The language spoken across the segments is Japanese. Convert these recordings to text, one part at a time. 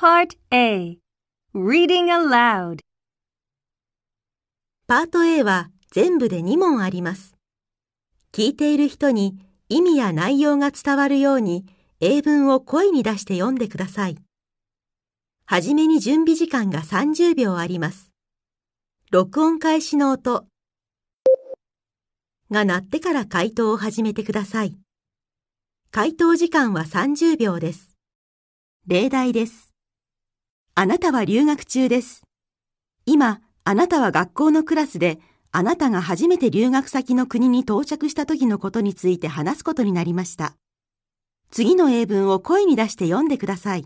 Part A Reading Aloud パート A は全部で2問あります。聞いている人に意味や内容が伝わるように英文を声に出して読んでください。はじめに準備時間が30秒あります。録音開始の音が鳴ってから回答を始めてください。回答時間は30秒です。例題です。あなたは留学中です。今、あなたは学校のクラスで、あなたが初めて留学先の国に到着した時のことについて話すことになりました。次の英文を声に出して読んでください。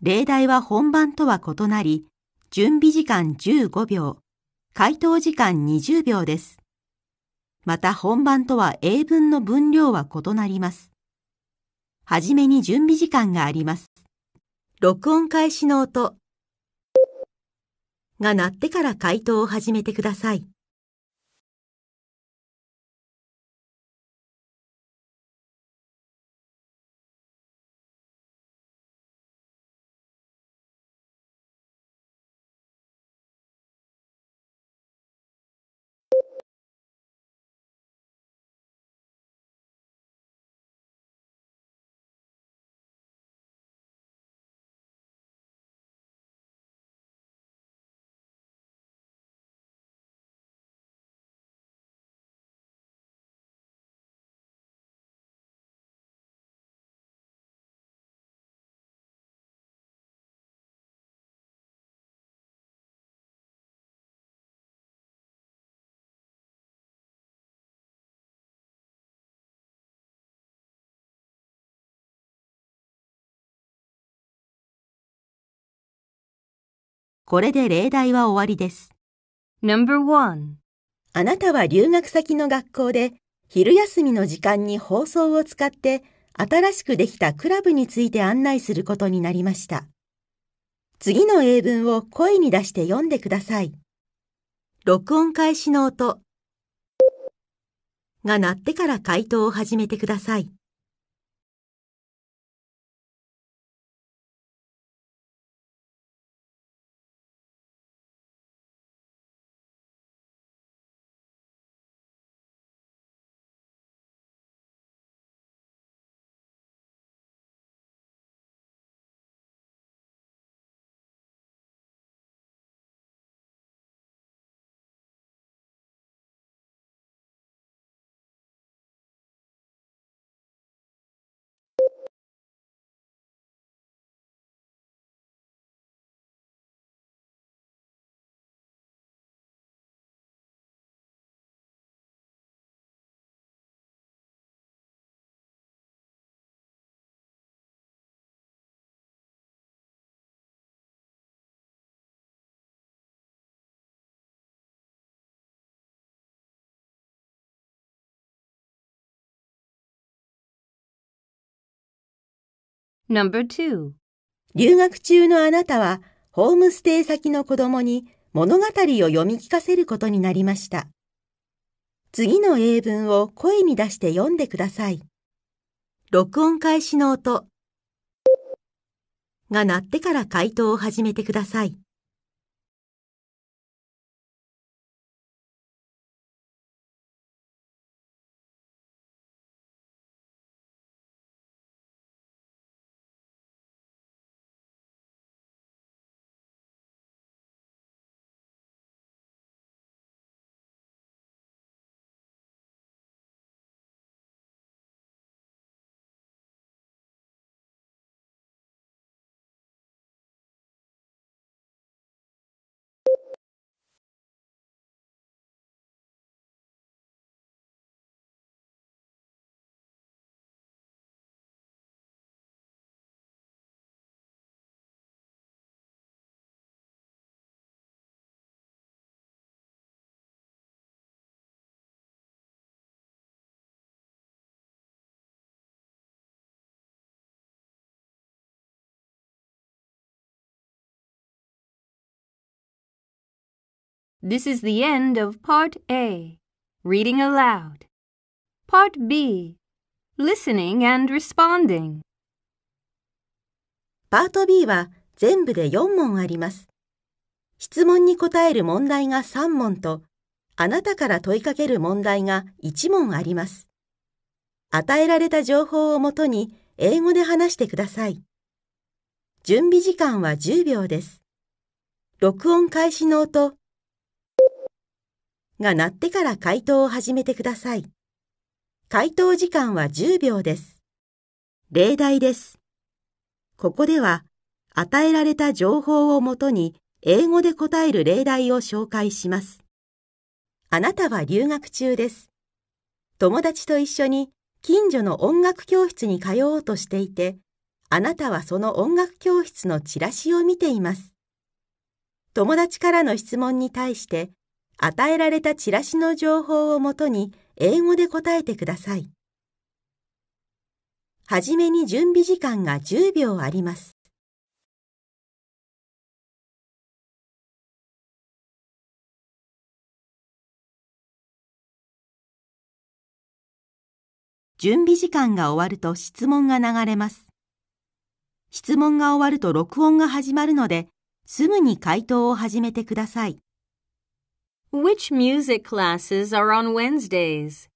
例題は本番とは異なり、準備時間15秒、回答時間20秒です。また本番とは英文の分量は異なります。はじめに準備時間があります。録音開始の音が鳴ってから回答を始めてください。これで例題は終わりです。No.1 あなたは留学先の学校で昼休みの時間に放送を使って新しくできたクラブについて案内することになりました。次の英文を声に出して読んでください。録音開始の音が鳴ってから回答を始めてください。Number 留学中のあなたはホームステイ先の子供に物語を読み聞かせることになりました。次の英文を声に出して読んでください。録音開始の音が鳴ってから回答を始めてください。This is the end of Part A Reading Aloud. Part B Listening and Responding. パート B は全部で4問あります。質問に答える問題が3問と、あなたから問いかける問題が1問あります。与えられた情報をもとに英語で話してください。準備時間は10秒です。録音開始の音が鳴ってから回答を始めてください。回答時間は10秒です。例題です。ここでは、与えられた情報をもとに英語で答える例題を紹介します。あなたは留学中です。友達と一緒に近所の音楽教室に通おうとしていて、あなたはその音楽教室のチラシを見ています。友達からの質問に対して、与えられたチラシの情報をもとに英語で答えてください。はじめに準備時間が10秒あります。準備時間が終わると質問が流れます。質問が終わると録音が始まるので、すぐに回答を始めてください。Which music classes are on Wednesdays?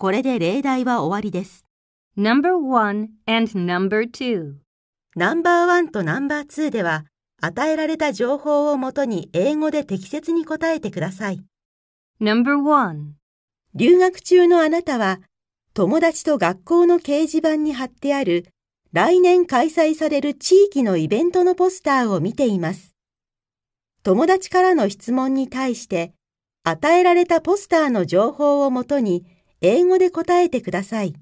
Number 1 and number 2ナンバーワンとナンバーツーでは、与えられた情報をもとに英語で適切に答えてください。No.1 留学中のあなたは、友達と学校の掲示板に貼ってある、来年開催される地域のイベントのポスターを見ています。友達からの質問に対して、与えられたポスターの情報をもとに、英語で答えてください。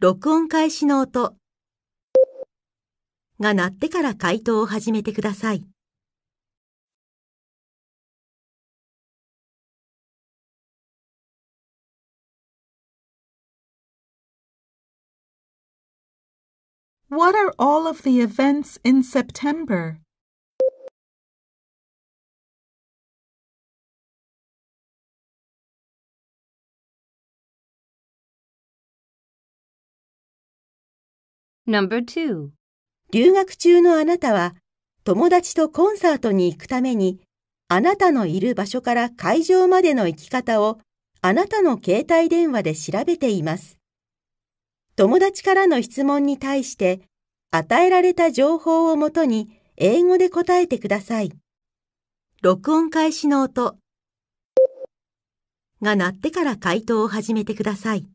録音開始の音。が鳴ってから回答を始めてください。What are all of the events in September? Number 2留学中のあなたは友達とコンサートに行くためにあなたのいる場所から会場までの行き方をあなたの携帯電話で調べています。友達からの質問に対して与えられた情報をもとに英語で答えてください。録音開始の音が鳴ってから回答を始めてください。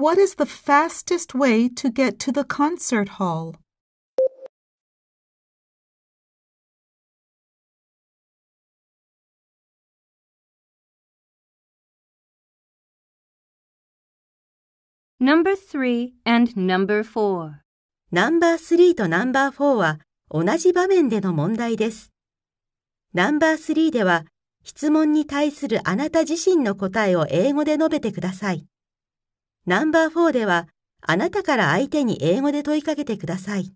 What is the fastest way to get to the concert hall? Number 3 and Number 4ナンバー3とナンバー4は同じ場面での問題です。ナンバー3では質問に対するあなた自身の答えを英語で述べてください。ナンバー4では、あなたから相手に英語で問いかけてください。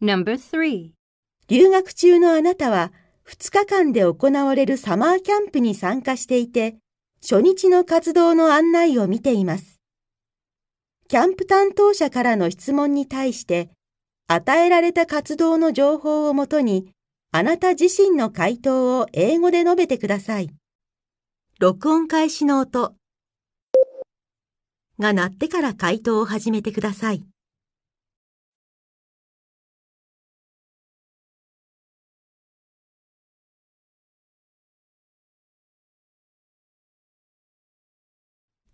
No.3 留学中のあなたは2日間で行われるサマーキャンプに参加していて、初日の活動の案内を見ています。キャンプ担当者からの質問に対して、与えられた活動の情報をもとに、あなた自身の回答を英語で述べてください。録音開始の音。が鳴ってから回答を始めてください。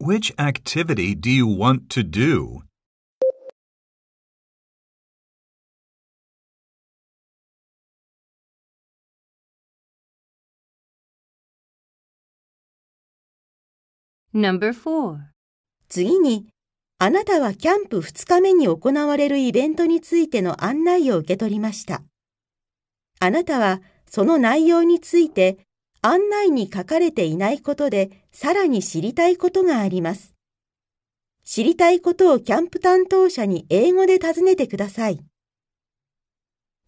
Which activity do you want to do? Number four. 次に、あなたはキャンプ2日目に行われるイベントについての案内を受け取りました。あなたはその内容について案内に書かれていないことでさらに知りたいことがあります。知りたいことをキャンプ担当者に英語で尋ねてください。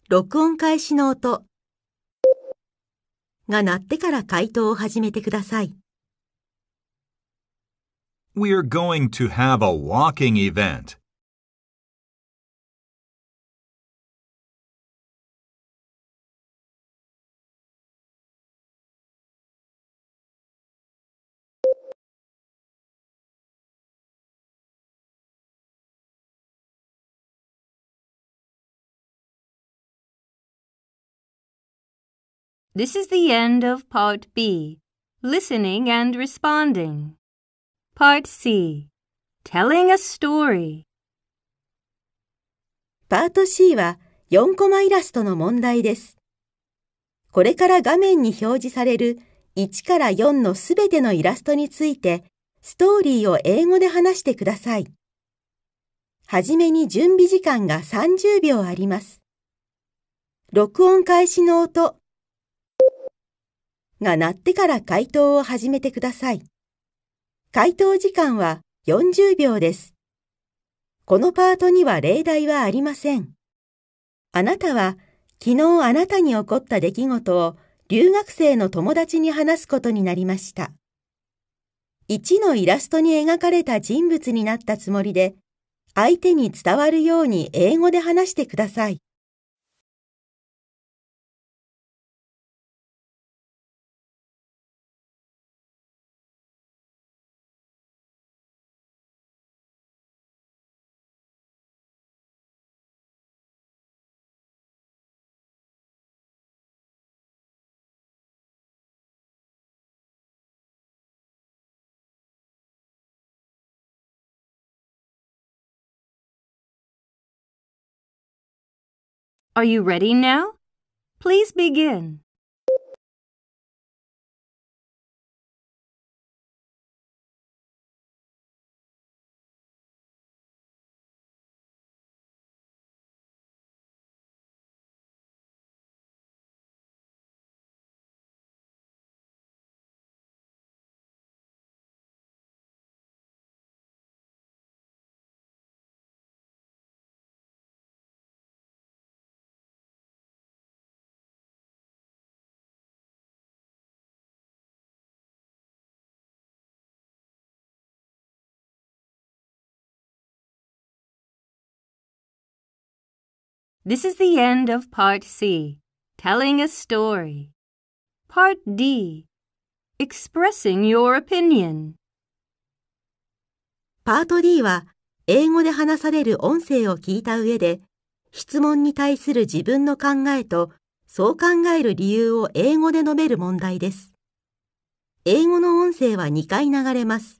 録音開始の音が鳴ってから回答を始めてください。We're going to have a walking event. This is the end of Part B, listening and responding. Part C Telling a Story パート C は4コマイラストの問題です。これから画面に表示される1から4のすべてのイラストについてストーリーを英語で話してください。はじめに準備時間が30秒あります。録音開始の音が鳴ってから回答を始めてください。回答時間は40秒です。このパートには例題はありません。あなたは昨日あなたに起こった出来事を留学生の友達に話すことになりました。1のイラストに描かれた人物になったつもりで、相手に伝わるように英語で話してください。Are you ready now? Please begin. This is the end of Part C, telling a story. Part D, expressing your opinion. パート D は英語で話される音声を聞いた上で質問に対する自分の考えとそう考える理由を英語で述べる問題です。英語の音声は2回流れます。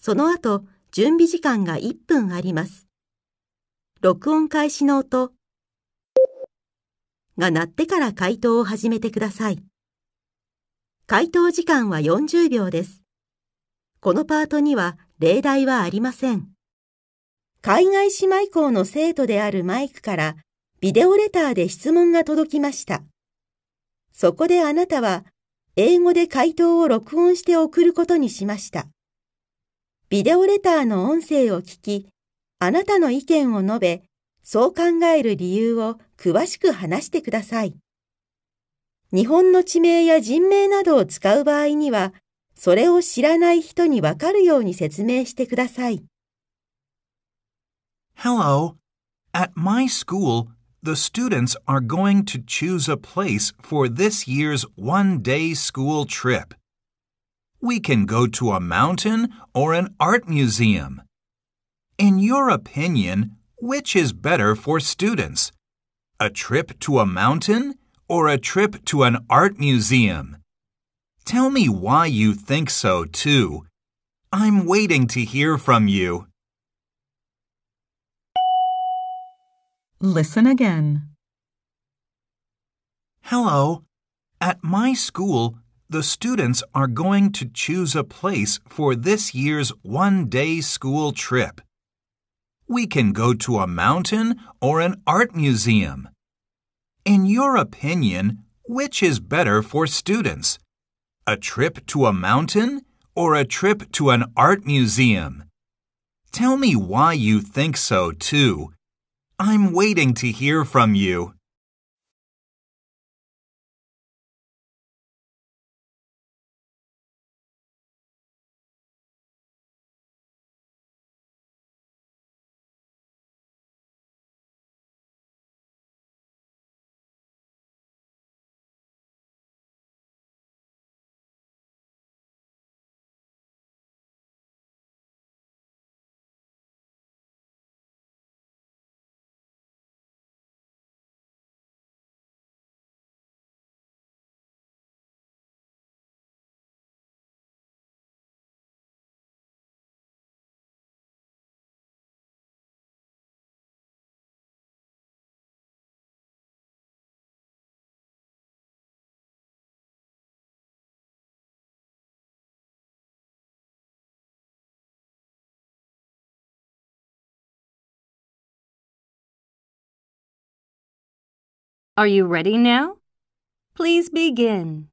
その後、準備時間が1分あります。録音開始の音が鳴ってから回答を始めてください。回答時間は40秒です。このパートには例題はありません。海外姉妹校の生徒であるマイクからビデオレターで質問が届きました。そこであなたは英語で回答を録音して送ることにしました。ビデオレターの音声を聞き、あなたの意見を述べ、そう考える理由を詳しく話してください。日本の地名や人名などを使う場合には、それを知らない人にわかるように説明してください。Hello. At my school, the students are going to choose a place for this year's one day school trip. We can go to a mountain or an art museum. In your opinion, which is better for students? A trip to a mountain or a trip to an art museum? Tell me why you think so, too. I'm waiting to hear from you. Listen again. Hello. At my school, the students are going to choose a place for this year's one day school trip. We can go to a mountain or an art museum. In your opinion, which is better for students? A trip to a mountain or a trip to an art museum? Tell me why you think so, too. I'm waiting to hear from you. Are you ready now? Please begin.